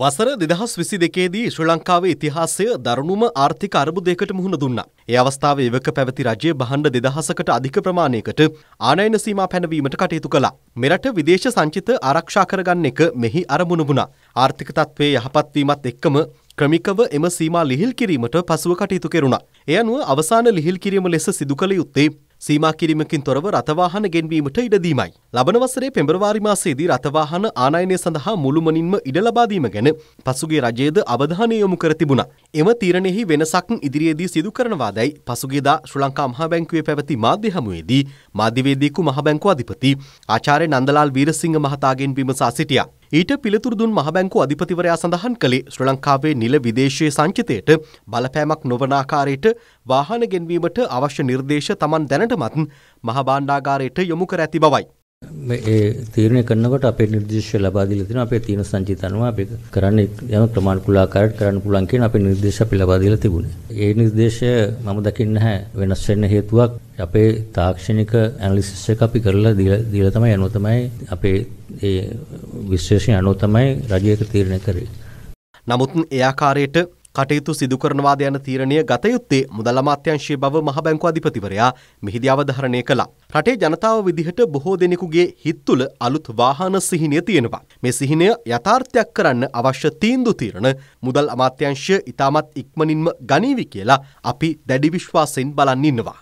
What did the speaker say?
වසර දෙදහස් විසි දෙකේදී ශ්‍රී ලංකාවේ ඉතිහාසය දරුණුම ආර්ථික අර්බුදයකට මුහුණ දුන්නා. ඒ අවස්ථාවේ ඉවක පැවති රජය බහණ්ඩ දෙදහසකට අධික ප්‍රමාණයකට ආනයන සීමා පැනවීමට කටයුතු කළා. මෙරට විදේශ සංචිත ආරක්ෂා කරගන්න එක මෙහි අරමුණ වුණා. ආර්ථික තත්ත්වයේ යහපත්වීමත් එක්කම ක්‍රමිකව එම සීමා ලිහිල් කිරීමට පසුව කටයුතු කෙරුණා. එය අනුව අවසාන ලිහිල් කිරීම ලෙස සිදු කළ යුත්තේ සීමා කිරීමකින් තොරව රථවාහන ගෙන්වීමට ඉඩදීමයි. ලබන වසරේ පෙබරවාරි මාසයේදී රථවාහන ආනයනය සඳහා මුළුමනින්ම ඉඩ ලබා දීම ගැන පසුගිය රජයේද අවධානය යොමු කර තිබුණා. එම තීරණෙහි වෙනසක් ඉදිරියේදී සිදු කරනවාදයි පසුගියදා ශ්‍රී ලංකා මහා බැංකුවේ පැවති මාධ්‍ය හමුවේදී මාධ්‍යවේදීකු මහ බැංකුව අධිපති ආචාර්ය නන්දලාල් වීරසිංහ මහතා ගෙන්වීම සා සිටියා. ඊට පිළිතුරු දුන් මහබැංකු අධිපතිවරයා සඳහන් කළේ ශ්‍රී ලංකාවේ නිල විදේශීය සංචිතයට බලපෑමක් නොවන ආකාරයට වාහන ගෙන්වීමට අවශ්‍ය නිර්දේශ Taman දැනටමත් මහ භාණ්ඩාගාරයට යොමු කර ඇති බවයි. ඒ තීරණය කරනකොට අපේ නිර්දේශය ලබා දීලා තිනවා අපේ තියෙන සංචිත අනුව අපි කරන්න යන ක්‍රමානුකූල ආකාරයට කරන්න පුළුවන් කියන අපේ නිර්දේශ අපි ලබා දීලා තිබුණේ. ඒ නිර්දේශය මම දකින්නේ නැහැ වෙනස් වෙන්න හේතුවක් අපේ තාක්ෂණික ඇනලිසිස් එක අපි කරලා දීලා තමයි යනවා තමයි අපේ ඒ විශේෂය අනුව තමයි රජයක තීරණය කරේ. නමුත් ඒ ආකාරයට කටයුතු සිදු කරනවාද යන තීරණය ගත යුත්තේ මුදල් අමාත්‍යංශයේ බව මහ බැංකු අධිපතිවරයා මෙහිදී අවධාරණය කළා. රටේ ජනතාව විදිහට බොහෝ දෙනෙකුගේ හිත් තුළ අලුත් වාහන සිහිනය තියෙනවා. මේ සිහිනය යථාර්ථයක් කරන්න අවශ්‍ය තීන්දුව తీරන මුදල් අමාත්‍යංශය ඉතාමත් ඉක්මනින්ම ගනීවි කියලා අපි දැඩි විශ්වාසයෙන් බලන් ඉන්නවා.